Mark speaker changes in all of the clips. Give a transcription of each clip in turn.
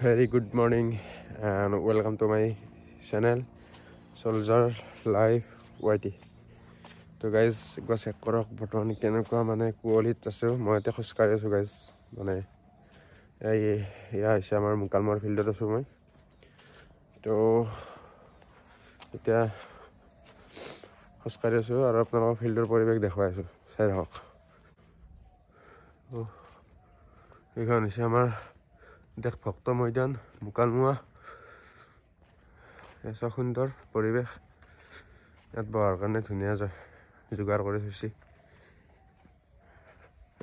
Speaker 1: very good morning and welcome to my channel soldier life whitey so guys go check korok bortoman kenekua mane quality asu moite khuskari asu guys mane ei ya ise amar mukalmor field asu moi to eta khuskari asu ar apnar fielder poribek dekhwa asu sir hok ekhon ise amar দেশ ভক্ত maidan Mukalmua S সুন্দৰ পৰিৱেশ ইয়াত বহাৰ কাৰণে ধুনীয়া যায় যোগাৰ কৰি থৈছে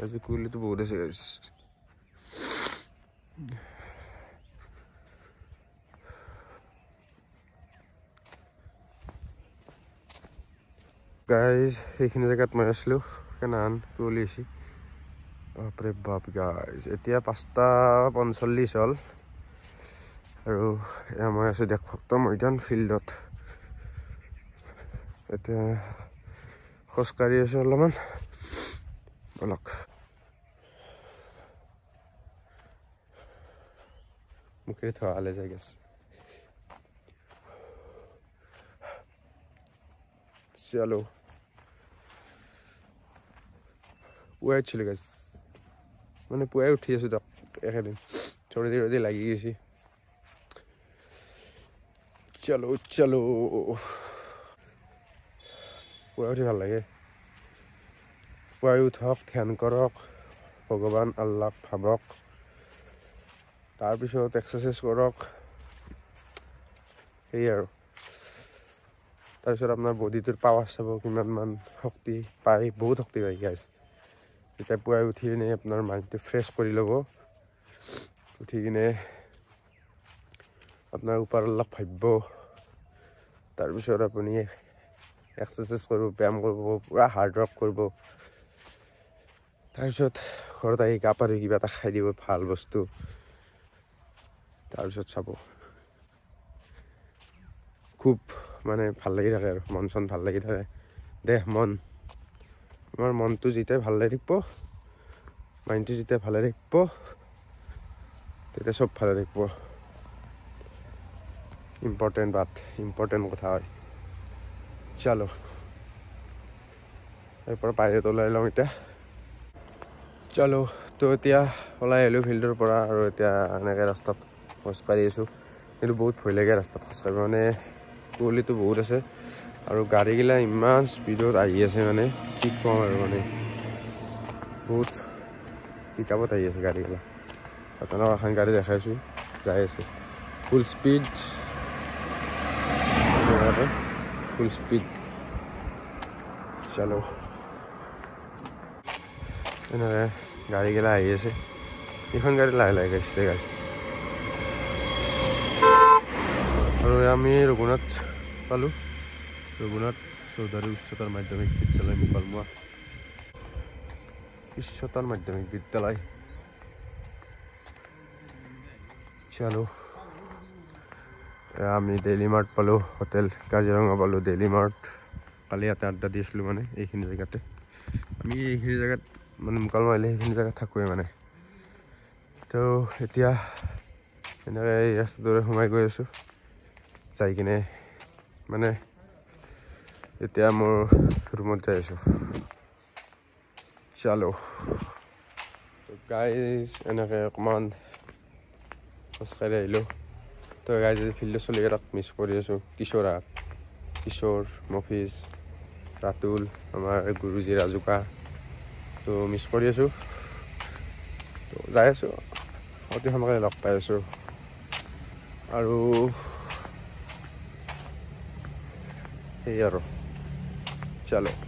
Speaker 1: আজি কুইলিটো বহুত আছে গাই সেইখিনি জেগাত মই আছিলোঁ কেনেহান কুঁৱলী হৈছে বাপৰে বাপ গাইজ এতিয়া পাঁচটা পঞ্চল্লিছ হ'ল আৰু এয়া মই আছোঁ দিয়ক ভক্ত মৈদান ফিল্ডত এতিয়া খোজকাঢ়ি আছোঁ অলপমান বলক মুখেৰে থৰালে যায় গেছ চিয়ালো ওৱাইছিলোঁ গেছ মানে পুৱাই উঠি আছোঁ তাক একেদিন চৰ্দি চৰ্দি লাগি গৈছে চলো চলো পুৱাই উঠি ভাল লাগে পুৱাই উঠক ধ্যান কৰক ভগৱান আল্লাহ ভাবক তাৰপিছত এক্সাৰচাইজ কৰক সেয়াই আৰু তাৰপিছত আপোনাৰ বডিটোৰ পাৱাৰ চাব কিমানমান শক্তি পায় বহুত শক্তি পায় গাইছে এতিয়া পুৱাই উঠি কিনে আপোনাৰ মাটিটো ফ্ৰেছ কৰি ল'ব উঠি কিনে আপোনাৰ ওপৰ অলপ ভাবিব তাৰপিছত আপুনি এক্সাৰচাইজ কৰিব ব্যায়াম কৰিব পূৰা হাৰ্ড ৱৰ্ক কৰিব তাৰপিছত ঘৰত আহি গা পাৰি কিবা এটা খাই দিব ভাল বস্তু তাৰপিছত চাব খুব মানে ভাল লাগি থাকে আৰু মন চন ভাল লাগি থাকে দেহ মন তোমাৰ মনটো যেতিয়া ভালে থাকিব মাইণ্ডটো যেতিয়া ভালে থাকিব তেতিয়া চব ভালে থাকিব ইম্পৰ্টেণ্ট বাট ইম্পৰ্টেণ্ট কথা হয় চালো এৰপৰ বাইৰে ওলাই লওঁ এতিয়া চলো তো এতিয়া ওলাই আহিলোঁ ফিল্ডৰ পৰা আৰু এতিয়া এনেকৈ ৰাস্তাত খোজকাঢ়ি আছোঁ কিন্তু বহুত ভয় লাগে ৰাস্তাত খোজকাঢ়ি মানে कुली तो बहुत आसे गाड़ी गा इम स्पीड आने आसे बहुत पिकअप आई आ गाड़ी गाड़ी देखा जाए फुल स्पीड फुल स्पीड चलो इन्हें गाड़ी गाड़ी ला ला गई আৰু আমি ৰঘুনাথ পালোঁ ৰঘুনাথ চৌধাৰী উচ্চতৰ মাধ্যমিক বিদ্যালয় মুকালমুৱা উচ্চতৰ মাধ্যমিক বিদ্যালয় চালোঁ আমি ডেইলি মাৰ্ট পালোঁ হোটেল কাজিৰঙা পালোঁ ডেইলি মাৰ্ট কালি ইয়াতে আড্ডা দি আছিলোঁ মানে এইখিনি জেগাতে আমি এইখিনি জেগাত মানে মুকালমা আহিলে সেইখিনি জেগাত থাকোঁৱে মানে তো এতিয়া এনেকৈ এই ৰাস্তাটোৰে সোমাই গৈ আছোঁ যাই কিনে মানে এতিয়া মোৰ ৰুমত যাই আছোঁ চালো গাইজ এনেকৈ অকণমান খোজকাঢ়ি আহিলোঁ তো গাইজ আজি ফিল্ডৰ ছোৱালীকেইটাক মিছ কৰি আছোঁ কিশোৰাক কিশোৰ মফিজ ৰাতুল আমাৰ গুৰুজী ৰাজুকা তো মিছ কৰি আছোঁ তো যাই আছোঁ অতি সোনকালে লগ পাই আছোঁ আৰু हierro. Shalom.